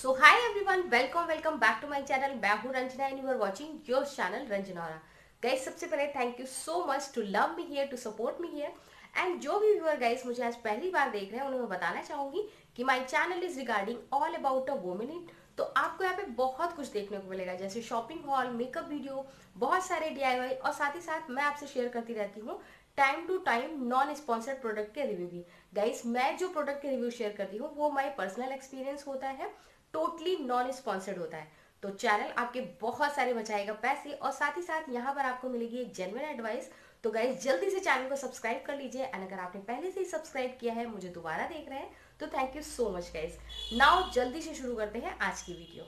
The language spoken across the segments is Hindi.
so hi everyone welcome welcome back to my channel मैं हूँ Ranjana and you are watching your channel Ranjanaura guys सबसे पहले thank you so much to love me here to support me here and जो भी व्यूअर गाइज मुझे आज पहली बार देख रहे हैं उन्हें मैं बताना चाहूंगी कि my channel is regarding all about a women इन तो आपको यहाँ पे बहुत कुछ देखने को मिलेगा जैसे शॉपिंग हॉल मेकअप वीडियो बहुत सारे डी और साथ ही साथ मैं आपसे शेयर करती रहती हूँ time to time non sponsored product के रिव्यू भी गाइज मैं जो प्रोडक्ट के रिव्यू शेयर करती हूँ वो माई पर्सनल एक्सपीरियंस होता है टोटली नॉन स्पॉन्सर्ड होता है तो चैनल आपके बहुत सारे बचाएगा पैसे और साथ ही साथ यहाँ पर आपको मिलेगी एक जेनुअन एडवाइस तो गाइज जल्दी से चैनल को सब्सक्राइब कर लीजिए एंड अगर आपने पहले से ही सब्सक्राइब किया है मुझे दोबारा देख रहे हैं तो thank you so much guys now जल्दी से शुरू करते हैं आज की वीडियो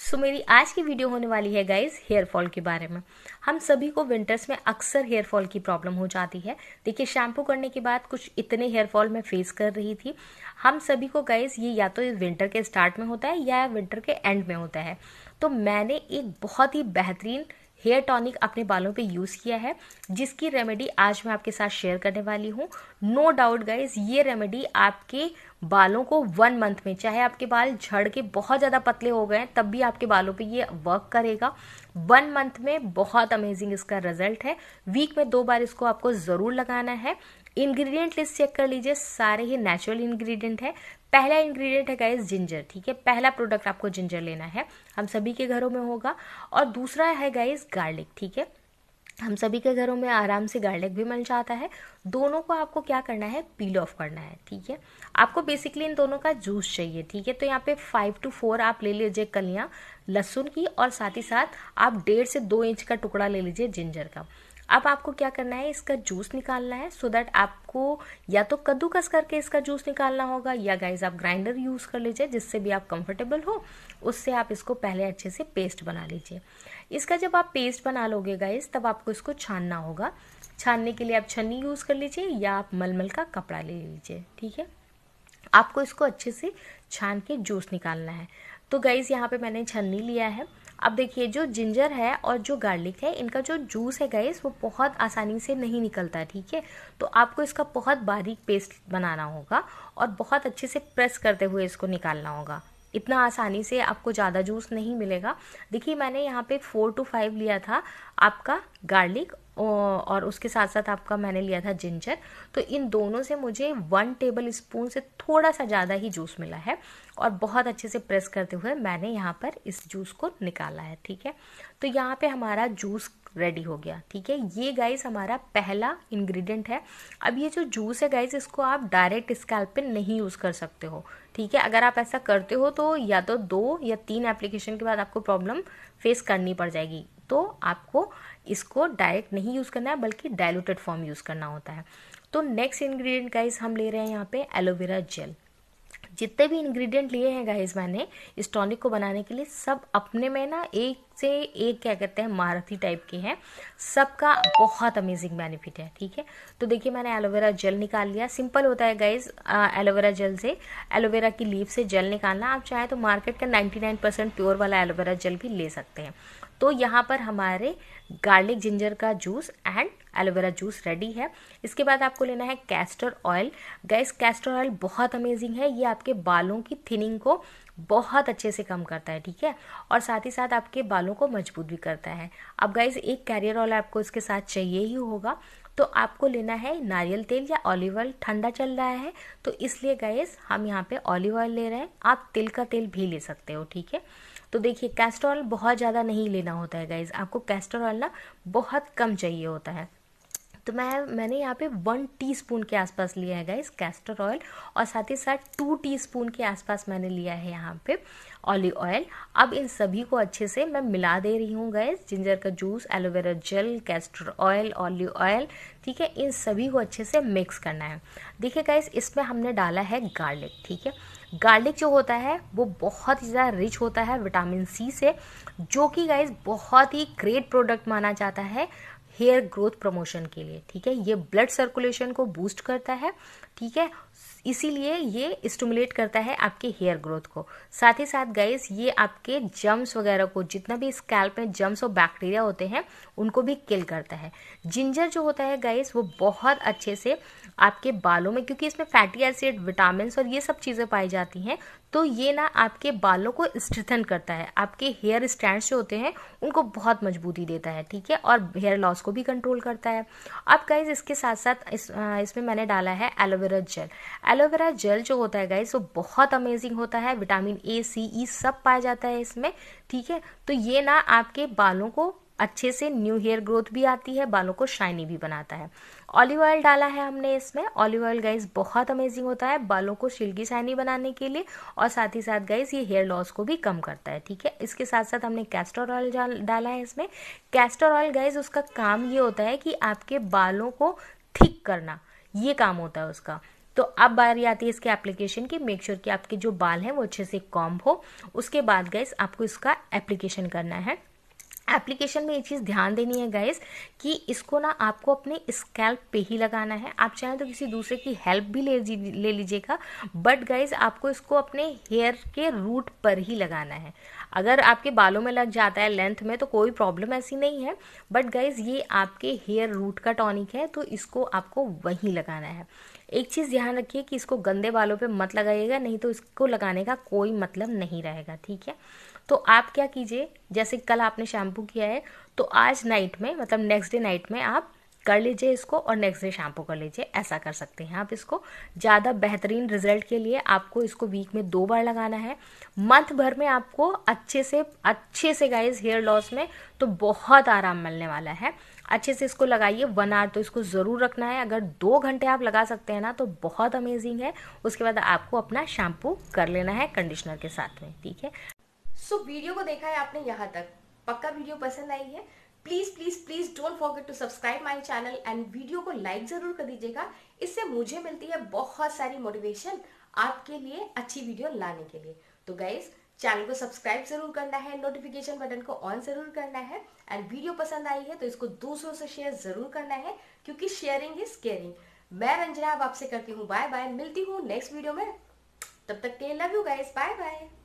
सो so, मेरी आज की वीडियो होने वाली है गाइज हेयर फॉल के बारे में हम सभी को विंटर्स में अक्सर हेयर फॉल की प्रॉब्लम हो जाती है देखिए शैम्पू करने के बाद कुछ इतने हेयर फॉल मैं फेस कर रही थी हम सभी को गाइज ये या तो विंटर के स्टार्ट में होता है या विंटर के एंड में होता है तो मैंने एक बहुत ही बेहतरीन हेयर टॉनिक अपने बालों पे यूज़ किया है जिसकी रेमेडी आज मैं आपके साथ शेयर करने वाली हूँ नो डाउट गाइज ये रेमेडी आपके बालों को वन मंथ में चाहे आपके बाल झड़ के बहुत ज़्यादा पतले हो गए हैं तब भी आपके बालों पे ये वर्क करेगा वन मंथ में बहुत अमेजिंग इसका रिजल्ट है वीक में दो बार इसको आपको ज़रूर लगाना है इंग्रेडिएंट लिस्ट चेक कर लीजिए सारे ही नेचुरल इंग्रेडिएंट है पहला इंग्रेडिएंट है गाइस जिंजर ठीक है पहला प्रोडक्ट आपको जिंजर लेना है हम सभी के घरों में होगा और दूसरा है गाइस गार्लिक ठीक है हम सभी के घरों में आराम से गार्लिक भी मिल जाता है दोनों को आपको क्या करना है पील ऑफ करना है ठीक है आपको बेसिकली इन दोनों का जूस चाहिए ठीक है तो यहाँ पे फाइव टू फोर आप ले लीजिए कलियाँ लहसुन की और साथ ही साथ आप डेढ़ से दो इंच का टुकड़ा ले लीजिए जिंजर का अब आपको क्या करना है इसका जूस निकालना है सो so दैट आपको या तो कद्दूकस करके इसका जूस निकालना होगा या गाइज आप ग्राइंडर यूज़ कर लीजिए जिससे भी आप कंफर्टेबल हो उससे आप इसको पहले अच्छे से पेस्ट बना लीजिए इसका जब आप पेस्ट बना लोगे गाइज तब आपको इसको छानना होगा छानने के लिए आप छन्नी यूज़ कर लीजिए या आप मलमल का कपड़ा ले लीजिए ठीक है आपको इसको अच्छे से छान के जूस निकालना है तो गाइज़ यहाँ पे मैंने छन्नी लिया है अब देखिए जो जिंजर है और जो गार्लिक है इनका जो जूस है गाइस वो बहुत आसानी से नहीं निकलता ठीक है तो आपको इसका बहुत बारीक पेस्ट बनाना होगा और बहुत अच्छे से प्रेस करते हुए इसको निकालना होगा इतना आसानी से आपको ज़्यादा जूस नहीं मिलेगा देखिए मैंने यहाँ पे फोर टू फाइव लिया था आपका गार्लिक और उसके साथ साथ आपका मैंने लिया था जिंजर तो इन दोनों से मुझे वन टेबल स्पून से थोड़ा सा ज़्यादा ही जूस मिला है और बहुत अच्छे से प्रेस करते हुए मैंने यहाँ पर इस जूस को निकाला है ठीक है तो यहाँ पे हमारा जूस रेडी हो गया ठीक है ये गाइस हमारा पहला इंग्रेडिएंट है अब ये जो जूस है गाइस इसको आप डायरेक्ट स्कैल्प पे नहीं यूज़ कर सकते हो ठीक है अगर आप ऐसा करते हो तो या तो दो या तीन एप्लीकेशन के बाद आपको प्रॉब्लम फेस करनी पड़ जाएगी तो आपको इसको डायरेक्ट नहीं यूज़ करना है बल्कि डायलूटेड फॉर्म यूज़ करना होता है तो नेक्स्ट इंग्रेडिएंट गाइज हम ले रहे हैं यहाँ पे एलोवेरा जेल जितने भी इंग्रेडिएंट लिए हैं गाइज मैंने इस टॉनिक को बनाने के लिए सब अपने में ना एक से एक क्या कहते हैं महारथी टाइप के हैं सबका बहुत अमेजिंग बेनिफिट है ठीक है तो देखिए मैंने एलोवेरा जेल निकाल लिया सिंपल होता है गाइज एलोवेरा जेल से एलोवेरा की लीव से जेल निकालना आप चाहे तो मार्केट का नाइन्टी प्योर वाला एलोवेरा जेल भी ले सकते हैं तो यहाँ पर हमारे गार्लिक जिंजर का juice and aloe vera juice ready है इसके बाद आपको लेना है castor oil guys castor oil बहुत अमेजिंग है ये आपके बालों की थिनिंग को बहुत अच्छे से कम करता है ठीक है और साथ ही साथ आपके बालों को मजबूत भी करता है अब गाइज एक कैरियर ऑयल आपको इसके साथ चाहिए ही होगा तो आपको लेना है नारियल तेल या ऑलिव ऑयल ठंडा चल रहा है तो इसलिए गैस हम यहाँ पे ऑलिव ऑयल ले रहे हैं आप तिल का तेल भी ले सकते हो ठीक है तो देखिए कैस्टर ऑयल बहुत ज़्यादा नहीं लेना होता है गाइज आपको कैस्टर ऑयल ना बहुत कम चाहिए होता है तो मैं मैंने यहाँ पे वन टीस्पून के आसपास लिया है गाइस कैस्टर ऑयल और साथ ही साथ टू टीस्पून के आसपास मैंने लिया है यहाँ पे ऑलिव ऑयल अब इन सभी को अच्छे से मैं मिला दे रही हूँ गैस जिंजर का juice aloe vera gel castor oil olive oil ठीक है इन सभी को अच्छे से मिक्स करना है देखिए गैस इसमें हमने डाला है गार्लिक ठीक है गार्लिक जो होता है वो बहुत ही ज़्यादा रिच होता है विटामिन सी से जो कि गाइस बहुत ही ग्रेट प्रोडक्ट माना जाता है हेयर ग्रोथ प्रमोशन के लिए ठीक है ये ब्लड सर्कुलेशन को बूस्ट करता है ठीक है इसीलिए ये स्टूमुलेट करता है आपके हेयर ग्रोथ को साथ ही साथ गैस ये आपके जम्स वगैरह को जितना भी स्कैल्प में जम्स और बैक्टीरिया होते हैं उनको भी किल करता है जिंजर जो होता है गैस वो बहुत अच्छे से आपके बालों में क्योंकि इसमें फैटी एसिड विटामिन और ये सब चीज़ें पाई जाती हैं तो ये ना आपके बालों को स्ट्रिथन करता है आपके हेयर स्टैंड जो होते हैं उनको बहुत मजबूती देता है ठीक है और हेयर लॉस को भी कंट्रोल करता है अब गाइज इसके साथ साथ इस, इसमें मैंने डाला है एलोवेरा जेल एलोवेरा जेल जो होता है गाइस वो बहुत अमेजिंग होता है विटामिन ए सी ई सब पाया जाता है इसमें ठीक है तो ये ना आपके बालों को अच्छे से न्यू हेयर ग्रोथ भी आती है बालों को शाइनी भी बनाता है ऑलिव ऑयल डाला है हमने इसमें ऑलिव ऑयल गाइस बहुत अमेजिंग होता है बालों को शिल्की शाइनी बनाने के लिए और साथ ही साथ गाइस ये हेयर लॉस को भी कम करता है ठीक है इसके साथ साथ हमने कैस्टर ऑयल डाला है इसमें कैस्टर ऑयल गाइस उसका काम ये होता है कि आपके बालों को थिक करना ये काम होता है उसका तो अब बारी आती है इसके एप्लीकेशन की मेक श्योर sure कि आपके जो बाल हैं वो अच्छे से कॉम्ब हो उसके बाद गैस आपको इसका एप्लीकेशन करना है एप्लीकेशन में ये चीज़ ध्यान देनी है गाइस कि इसको ना आपको अपने स्कैल्प पे ही लगाना है आप चाहें तो किसी दूसरे की हेल्प भी ले ले लीजिएगा बट गाइस आपको इसको अपने हेयर के रूट पर ही लगाना है अगर आपके बालों में लग जाता है लेंथ में तो कोई प्रॉब्लम ऐसी नहीं है बट गाइज ये आपके हेयर रूट का टॉनिक है तो इसको आपको वहीं लगाना है एक चीज़ ध्यान रखिए कि इसको गंदे बालों पर मत लगाइएगा नहीं तो इसको लगाने का कोई मतलब नहीं रहेगा ठीक है तो आप क्या कीजिए जैसे कल आपने शैम्पू किया है तो आज नाइट में मतलब नेक्स्ट डे नाइट में आप कर लीजिए इसको और नेक्स्ट डे शैम्पू कर लीजिए ऐसा कर सकते हैं आप इसको ज़्यादा बेहतरीन रिजल्ट के लिए आपको इसको वीक में दो बार लगाना है मंथ भर में आपको अच्छे से अच्छे से गाइज हेयर लॉस में तो बहुत आराम मिलने वाला है अच्छे से इसको लगाइए वन आवर तो इसको ज़रूर रखना है अगर दो घंटे आप लगा सकते हैं ना तो बहुत अमेजिंग है उसके बाद आपको अपना शैम्पू कर लेना है कंडीशनर के साथ में ठीक है सो so, वीडियो को देखा है आपने यहाँ तक पक्का वीडियो पसंद आई है please please please don't forget to subscribe my channel and video को लाइक जरूर कर दीजिएगा इससे मुझे मिलती है बहुत सारी मोटिवेशन आपके लिए अच्छी वीडियो लाने के लिए तो गाइज चैनल को सब्सक्राइब जरूर करना है नोटिफिकेशन बटन को ऑन जरूर करना है एंड वीडियो पसंद आई है तो इसको दूसरों से शेयर जरूर करना है क्योंकि शेयरिंग इज केयरिंग मैं रंजना अब आपसे करती हूँ बाय बाय मिलती हूँ नेक्स्ट वीडियो में तब तक के love you guys bye bye